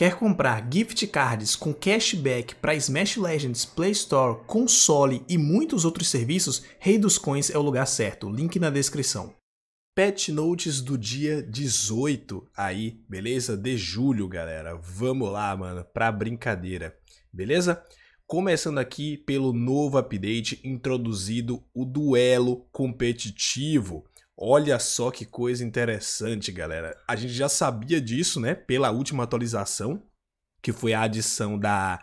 Quer comprar gift cards com cashback para Smash Legends, Play Store, console e muitos outros serviços? Rei dos Coins é o lugar certo, link na descrição. Pet Notes do dia 18 aí, beleza? De julho, galera. Vamos lá, mano, pra brincadeira, beleza? Começando aqui pelo novo update introduzido, o duelo competitivo. Olha só que coisa interessante, galera. A gente já sabia disso, né? Pela última atualização, que foi a adição da,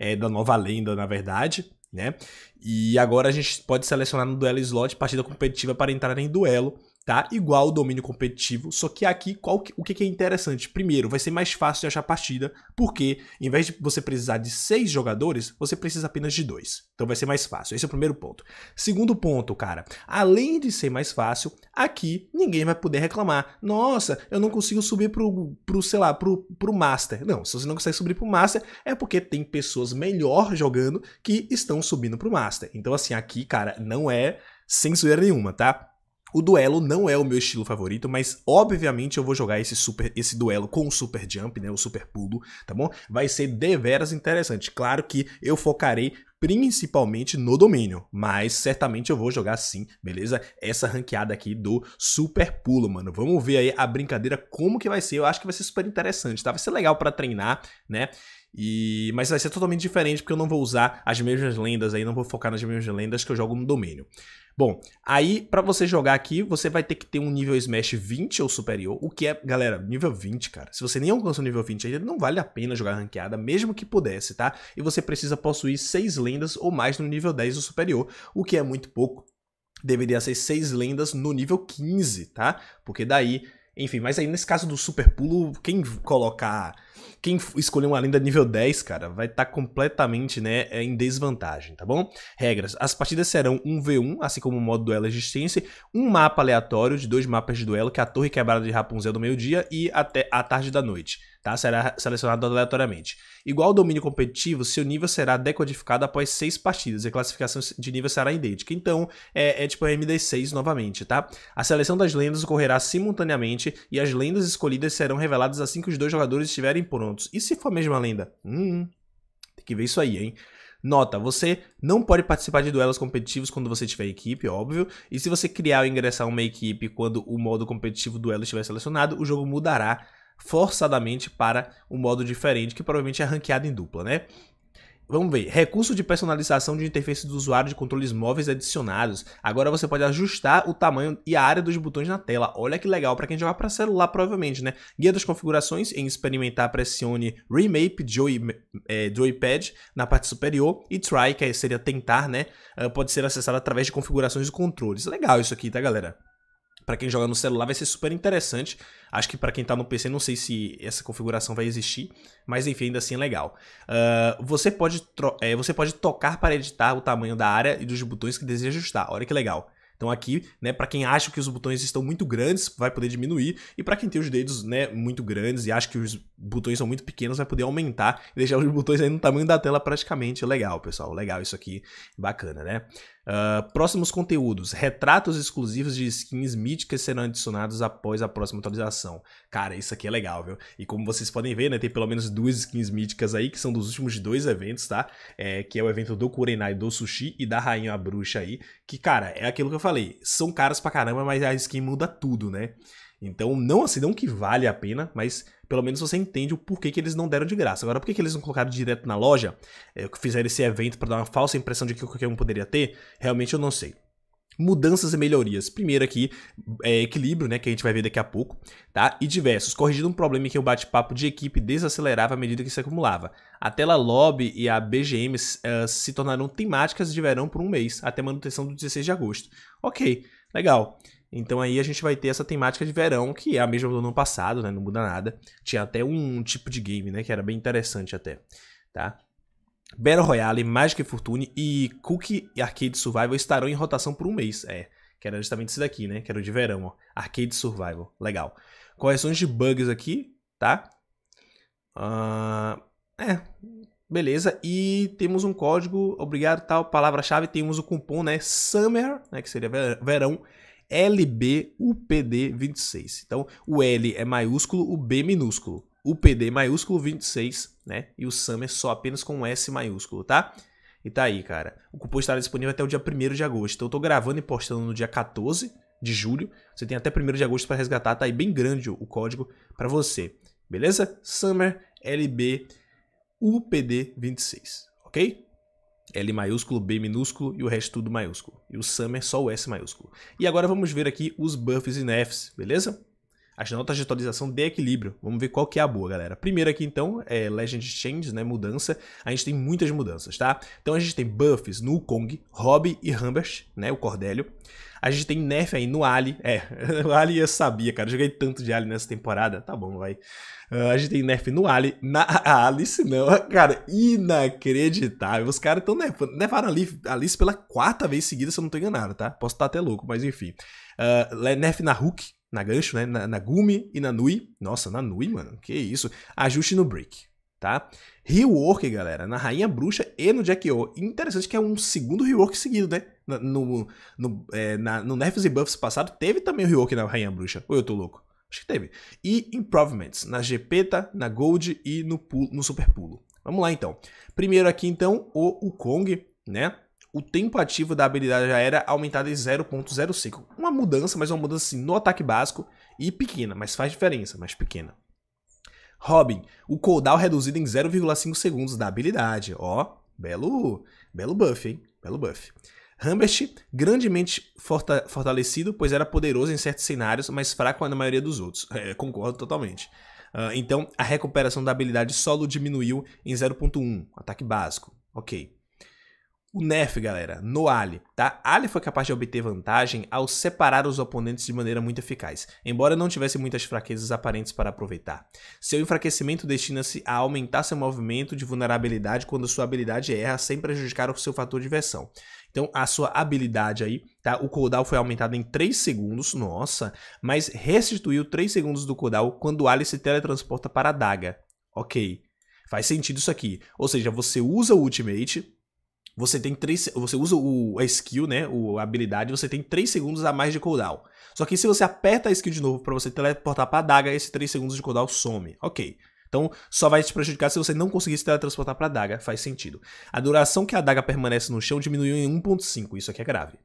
é, da nova lenda, na verdade, né? E agora a gente pode selecionar no duelo slot partida competitiva para entrar em duelo tá? Igual o domínio competitivo, só que aqui qual que, o que, que é interessante? Primeiro, vai ser mais fácil de achar partida, porque em vez de você precisar de seis jogadores, você precisa apenas de dois. Então vai ser mais fácil. Esse é o primeiro ponto. Segundo ponto, cara, além de ser mais fácil, aqui ninguém vai poder reclamar. Nossa, eu não consigo subir pro, pro sei lá, pro, pro Master. Não, se você não consegue subir pro Master, é porque tem pessoas melhor jogando que estão subindo pro Master. Então, assim, aqui, cara, não é censura nenhuma, tá? O duelo não é o meu estilo favorito, mas obviamente eu vou jogar esse super esse duelo com o super jump, né, o super pulo, tá bom? Vai ser deveras interessante. Claro que eu focarei principalmente no domínio, mas certamente eu vou jogar sim, beleza? Essa ranqueada aqui do super pulo, mano. Vamos ver aí a brincadeira como que vai ser. Eu acho que vai ser super interessante, tá? Vai ser legal para treinar, né? E... Mas vai ser totalmente diferente porque eu não vou usar as mesmas lendas aí, não vou focar nas mesmas lendas que eu jogo no domínio. Bom, aí para você jogar aqui, você vai ter que ter um nível Smash 20 ou superior, o que é, galera, nível 20, cara. Se você nem alcança o nível 20 ainda, não vale a pena jogar ranqueada, mesmo que pudesse, tá? E você precisa possuir 6 lendas ou mais no nível 10 ou superior, o que é muito pouco. Deveria ser 6 lendas no nível 15, tá? Porque daí enfim, mas aí nesse caso do super pulo, quem colocar quem escolher uma lenda nível 10, cara, vai estar tá completamente, né, é, em desvantagem, tá bom? Regras. As partidas serão 1v1, assim como o modo duelo existência, um mapa aleatório de dois mapas de duelo, que é a torre quebrada de Rapunzel do meio-dia e até a tarde da noite, tá? Será selecionado aleatoriamente. Igual ao domínio competitivo, seu nível será decodificado após seis partidas e a classificação de nível será idêntica. Então, é, é tipo MD6 novamente, tá? A seleção das lendas ocorrerá simultaneamente e as lendas escolhidas serão reveladas assim que os dois jogadores estiverem estiverem prontos. E se for a mesma lenda? Hum, tem que ver isso aí, hein? Nota, você não pode participar de duelos competitivos quando você tiver equipe, óbvio. E se você criar ou ingressar uma equipe quando o modo competitivo duelo estiver selecionado, o jogo mudará forçadamente para um modo diferente, que provavelmente é ranqueado em dupla, né? Vamos ver, recurso de personalização de interface do usuário de controles móveis adicionados. Agora você pode ajustar o tamanho e a área dos botões na tela. Olha que legal para quem jogar para celular, provavelmente, né? Guia das configurações, em experimentar, pressione Remake Joy, é, Joypad na parte superior e Try, que seria tentar, né? Ah, pode ser acessado através de configurações de controles. Legal isso aqui, tá, galera? para quem joga no celular vai ser super interessante. Acho que para quem tá no PC, não sei se essa configuração vai existir, mas enfim, ainda assim é legal. Uh, você, pode é, você pode tocar para editar o tamanho da área e dos botões que deseja ajustar. Olha que legal. Então aqui, né, para quem acha que os botões estão muito grandes, vai poder diminuir, e para quem tem os dedos, né, muito grandes e acha que os botões são muito pequenos, vai poder aumentar e deixar os botões aí no tamanho da tela praticamente. Legal, pessoal. Legal isso aqui. Bacana, né? Uh, próximos conteúdos. Retratos exclusivos de skins míticas serão adicionados após a próxima atualização. Cara, isso aqui é legal, viu? E como vocês podem ver, né? Tem pelo menos duas skins míticas aí, que são dos últimos dois eventos, tá? É, que é o evento do Kurenai do Sushi e da Rainha a Bruxa aí. Que, cara, é aquilo que eu falei. São caras pra caramba, mas a skin muda tudo, né? Então, não assim, não que vale a pena, mas pelo menos você entende o porquê que eles não deram de graça. Agora, por que, que eles não colocaram direto na loja? É, fizeram esse evento para dar uma falsa impressão de que qualquer um poderia ter? Realmente eu não sei. Mudanças e melhorias. Primeiro aqui, é, equilíbrio, né, que a gente vai ver daqui a pouco, tá? E diversos, corrigindo um problema em que o bate-papo de equipe desacelerava à medida que se acumulava. A tela lobby e a BGM uh, eh, se tornaram temáticas de verão por um mês, até manutenção do 16 de agosto. Ok, legal. Então aí a gente vai ter essa temática de verão, que é a mesma do ano passado, né? Não muda nada. Tinha até um tipo de game, né? Que era bem interessante até, tá? Battle Royale, Magic Fortune e Cookie Arcade Survival estarão em rotação por um mês. É, que era justamente isso daqui, né? Que era o de verão, ó. Arcade Survival, legal. Correções de bugs aqui, tá? Uh, é, beleza. E temos um código, obrigado, tal, palavra-chave. Temos o cupom, né? Summer, né? Que seria verão LBUPD26. Então, o L é maiúsculo, o B minúsculo. O PD maiúsculo 26, né? E o Summer é só apenas com S maiúsculo, tá? E tá aí, cara. O cupom estará disponível até o dia 1 de agosto. Então, eu tô gravando e postando no dia 14 de julho. Você tem até 1 de agosto para resgatar. Tá aí bem grande o código para você. Beleza? Summer lbupd 26 ok? L maiúsculo, B minúsculo e o resto tudo maiúsculo. E o summer é só o S maiúsculo. E agora vamos ver aqui os buffs e nerfs, beleza? As notas de atualização de equilíbrio. Vamos ver qual que é a boa, galera. Primeiro aqui, então, é Legend Change, né? Mudança. A gente tem muitas mudanças, tá? Então a gente tem buffs no Kong, Hobby e Rambert, né? O Cordélio. A gente tem nerf aí no Ali. É, o Ali eu sabia, cara. Eu joguei tanto de Ali nessa temporada. Tá bom, vai. Uh, a gente tem nerf no Ali. Na a Alice não. Cara, inacreditável. Os caras estão nerfando. Nerfaram Alice, Alice pela quarta vez seguida, se eu não tô enganado, tá? Posso estar tá até louco, mas enfim. Uh, ah, nerf na Hook, na Gancho, né? Na, na Gumi e na Nui. Nossa, na Nui, mano. Que isso. Ajuste no Break tá? Rework, galera, na Rainha Bruxa e no Jack O. Interessante que é um segundo rework seguido, né? No, no, é, na, no Nerfs e Buffs passado, teve também o Ryoki na Rainha Bruxa. Ou eu tô louco? Acho que teve. E Improvements, na Gepeta, na Gold e no, pulo, no Super Pulo. Vamos lá, então. Primeiro aqui, então, o, o Kong, né? o tempo ativo da habilidade já era aumentado em 0.05. Uma mudança, mas uma mudança assim, no ataque básico e pequena, mas faz diferença, mas pequena. Robin, o cooldown reduzido em 0,5 segundos da habilidade. Ó, belo, belo buff, hein? Belo buff. Rambert, grandemente forta, fortalecido, pois era poderoso em certos cenários, mas fraco na maioria dos outros. É, concordo totalmente. Uh, então, a recuperação da habilidade solo diminuiu em 0.1, ataque básico. Ok. O Nerf, galera, no Ali, tá? Ali foi capaz de obter vantagem ao separar os oponentes de maneira muito eficaz, embora não tivesse muitas fraquezas aparentes para aproveitar. Seu enfraquecimento destina-se a aumentar seu movimento de vulnerabilidade quando sua habilidade erra sem prejudicar o seu fator de versão. Então, a sua habilidade aí, tá? O cooldown foi aumentado em 3 segundos, nossa, mas restituiu 3 segundos do cooldown quando o Alice se teletransporta para a daga. Ok. Faz sentido isso aqui. Ou seja, você usa o ultimate, você tem três, você usa o a skill, né, o a habilidade, você tem 3 segundos a mais de cooldown. Só que se você aperta a skill de novo para você teleportar para a daga, esses 3 segundos de cooldown some. OK. Então, só vai te prejudicar se você não conseguir se teletransportar para a daga, faz sentido. A duração que a daga permanece no chão diminuiu em 1.5, isso aqui é grave.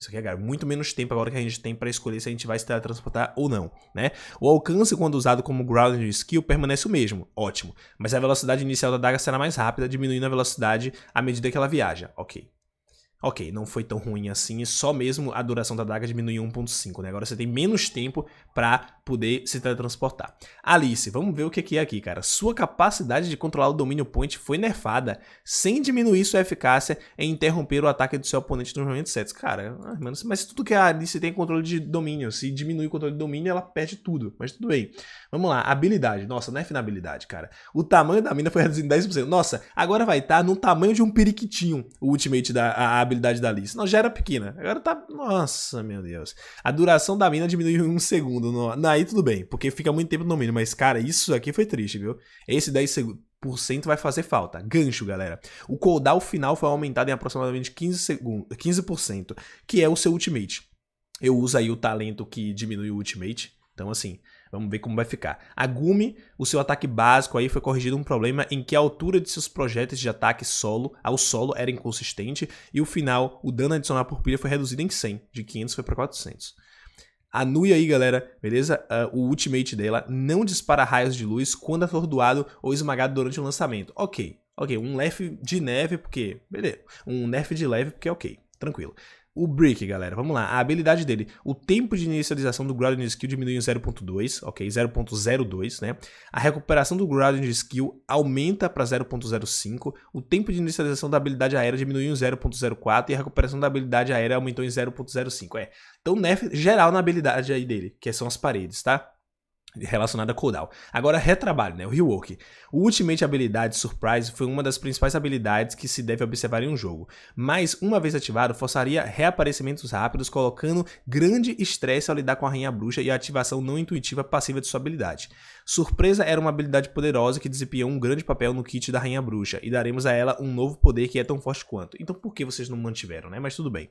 Isso aqui é grave. Muito menos tempo agora que a gente tem para escolher se a gente vai se teletransportar ou não, né? O alcance quando usado como grounding skill permanece o mesmo, ótimo. Mas a velocidade inicial da daga será mais rápida, diminuindo a velocidade à medida que ela viaja, ok. Ok, não foi tão ruim assim, só mesmo a duração da daga diminuiu 1.5, né? Agora você tem menos tempo para poder se teletransportar. Alice, vamos ver o que é aqui, cara. Sua capacidade de controlar o domínio point foi nerfada, sem diminuir sua eficácia em interromper o ataque do seu oponente nos momentos certos. Cara, ah, mas tudo que a Alice tem controle de domínio, se diminui o controle de domínio, ela perde tudo, mas tudo bem. Vamos lá, habilidade. Nossa, nerf na habilidade, cara. O tamanho da mina foi reduzido em 10%. Nossa, agora vai estar tá no tamanho de um periquitinho o ultimate da habilidade habilidade da Alice. Não, já era pequena. Agora tá. Nossa, meu Deus. A duração da mina diminuiu em um segundo. No... Aí tudo bem, porque fica muito tempo no mínimo. Mas, cara, isso aqui foi triste, viu? Esse 10 segundos por cento vai fazer falta. Gancho, galera. O cooldown final foi aumentado em aproximadamente 15%, segundos, 15% que é o seu ultimate. Eu uso aí o talento que diminui o ultimate. Então, assim, Vamos ver como vai ficar. A Gumi, o seu ataque básico aí foi corrigido um problema em que a altura de seus projetos de ataque solo ao solo era inconsistente e o final, o dano adicional por pilha foi reduzido em 100, de 500 foi para 400. A Nui aí, galera, beleza? Uh, o ultimate dela não dispara raios de luz quando atordoado ou esmagado durante o lançamento. Ok, ok. Um nerf de neve, porque... Beleza. Um nerf de leve, porque é ok. Tranquilo. O Brick, galera, vamos lá. A habilidade dele. O tempo de inicialização do Grounding Skill diminui em 0.2, ok? 0.02, né? A recuperação do Grounding Skill aumenta para 0.05. O tempo de inicialização da habilidade aérea diminuiu em 0.04 e a recuperação da habilidade aérea aumentou em 0.05. É. Então, nerf geral na habilidade aí dele, que são as paredes, tá? relacionada a cooldown. Agora, retrabalho, né? O rework. O Ultimate Habilidade Surprise foi uma das principais habilidades que se deve observar em um jogo, mas uma vez ativado, forçaria reaparecimentos rápidos, colocando grande estresse ao lidar com a Rainha Bruxa e a ativação não intuitiva passiva de sua habilidade. Surpresa era uma habilidade poderosa que desempenhou um grande papel no kit da Rainha Bruxa, e daremos a ela um novo poder que é tão forte quanto. Então por que vocês não mantiveram, né? Mas tudo bem.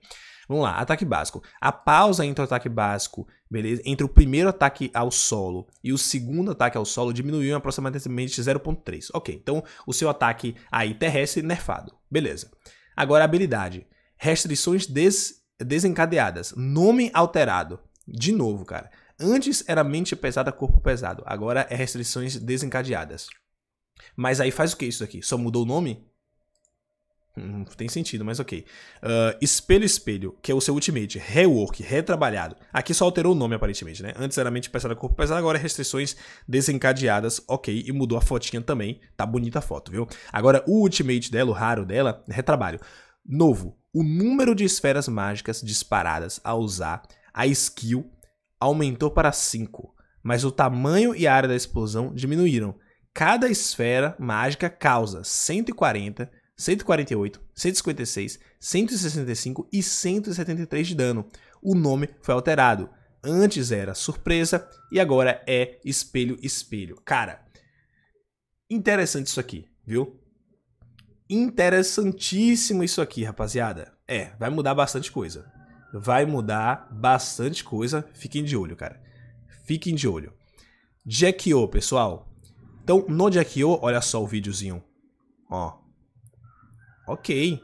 Vamos lá, ataque básico. A pausa entre o ataque básico, beleza? Entre o primeiro ataque ao solo e o segundo ataque ao solo diminuiu em aproximadamente 0.3. Ok, então o seu ataque aí terrestre nerfado. Beleza. Agora habilidade. Restrições des desencadeadas. Nome alterado. De novo, cara. Antes era mente pesada, corpo pesado. Agora é restrições desencadeadas. Mas aí faz o que isso aqui? Só mudou o nome? Hum, tem sentido, mas ok. Uh, espelho Espelho, que é o seu ultimate, rework, retrabalhado. Aqui só alterou o nome, aparentemente, né? Antes era mente pesada, corpo pesado, agora é restrições desencadeadas, ok. E mudou a fotinha também, tá bonita a foto, viu? Agora, o ultimate dela, o raro dela, é retrabalho. Novo, o número de esferas mágicas disparadas a usar a skill aumentou para 5, mas o tamanho e a área da explosão diminuíram. Cada esfera mágica causa 140 148, 156, 165 e 173 de dano. O nome foi alterado. Antes era surpresa e agora é espelho espelho. Cara, interessante isso aqui, viu? Interessantíssimo isso aqui, rapaziada. É, vai mudar bastante coisa. Vai mudar bastante coisa. Fiquem de olho, cara. Fiquem de olho. Jackio, pessoal. Então, no Jackio, olha só o videozinho. Ó, Ok.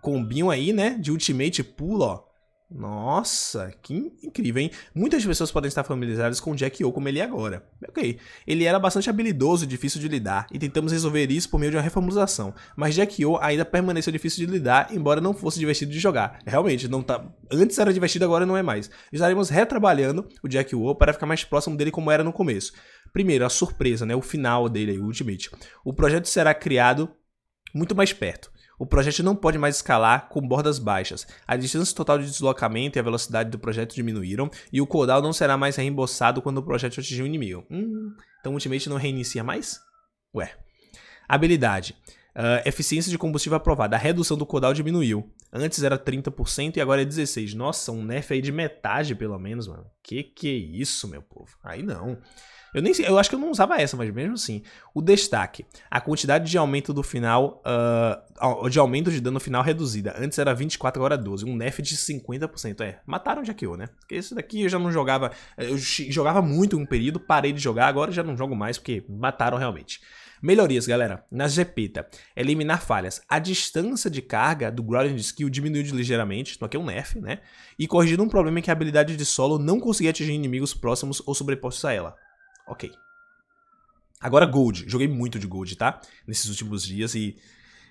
Combinho aí, né? De ultimate pula, ó. Nossa, que incrível, hein? Muitas pessoas podem estar familiarizadas com Jack O como ele é agora. Ok, ele era bastante habilidoso e difícil de lidar, e tentamos resolver isso por meio de uma reformulação. mas Jack O ainda permaneceu difícil de lidar, embora não fosse divertido de jogar. Realmente, não tá... antes era divertido, agora não é mais. Estaremos retrabalhando o Jack O para ficar mais próximo dele como era no começo. Primeiro, a surpresa, né? O final dele aí, o Ultimate. O projeto será criado muito mais perto. O projeto não pode mais escalar com bordas baixas. A distância total de deslocamento e a velocidade do projeto diminuíram, e o cooldown não será mais reembolsado quando o projeto atingir o um inimigo. Hum, então o ultimate não reinicia mais? Ué. Habilidade. Uh, eficiência de combustível aprovada. A redução do cooldown diminuiu. Antes era 30% e agora é 16%. Nossa, um nerf aí de metade, pelo menos, mano. Que que é isso, meu povo? Aí não. Eu nem sei, eu acho que eu não usava essa, mas mesmo assim. O destaque. A quantidade de aumento do final. Uh, de aumento de dano final reduzida. Antes era 24, agora 12. É um nerf de 50%. É, mataram Jaqueo, né? Porque isso daqui eu já não jogava. Eu jogava muito um período, parei de jogar, agora já não jogo mais, porque mataram realmente. Melhorias, galera. Na Gepeta, eliminar falhas. A distância de carga do Grounded Skill diminuiu ligeiramente, então aqui é um nerf, né? E corrigindo um problema em que a habilidade de solo não conseguia atingir inimigos próximos ou sobrepostos a ela. Ok. Agora Gold. Joguei muito de Gold, tá? Nesses últimos dias e,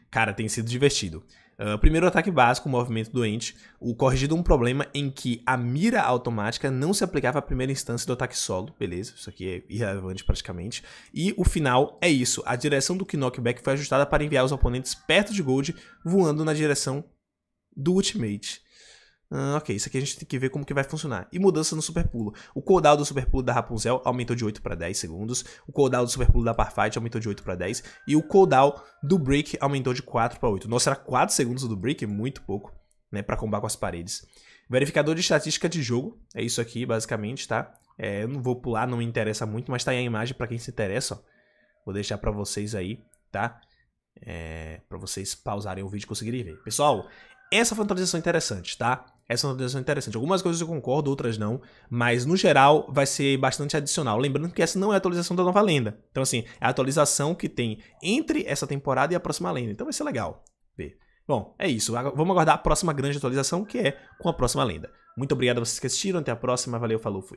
cara, tem sido divertido. Uh, primeiro ataque básico, movimento doente, o corrigido um problema em que a mira automática não se aplicava à primeira instância do ataque solo, beleza, isso aqui é irrelevante praticamente. E o final é isso, a direção do knockback foi ajustada para enviar os oponentes perto de gold voando na direção do ultimate. Ah, ok, isso aqui a gente tem que ver como que vai funcionar. E mudança no super pulo. O cooldown do super pulo da Rapunzel aumentou de 8 para 10 segundos. O cooldown do super pulo da Parfight aumentou de 8 para 10. E o cooldown do Brick aumentou de 4 para 8. Nossa, era 4 segundos do Brick, muito pouco, né, para combar com as paredes. Verificador de estatística de jogo, é isso aqui basicamente, tá? É, eu não vou pular, não me interessa muito, mas tá aí a imagem para quem se interessa, ó. Vou deixar para vocês aí, tá? É, para vocês pausarem o vídeo e conseguirem ver. Pessoal, essa foi uma atualização é interessante, tá? Essa notificação é interessante. Algumas coisas eu concordo, outras não. Mas, no geral, vai ser bastante adicional. Lembrando que essa não é a atualização da nova lenda. Então, assim, é a atualização que tem entre essa temporada e a próxima lenda. Então vai ser legal ver. Bom, é isso. Vamos aguardar a próxima grande atualização, que é com a próxima lenda. Muito obrigado a vocês que assistiram. Até a próxima. Valeu, falou, fui.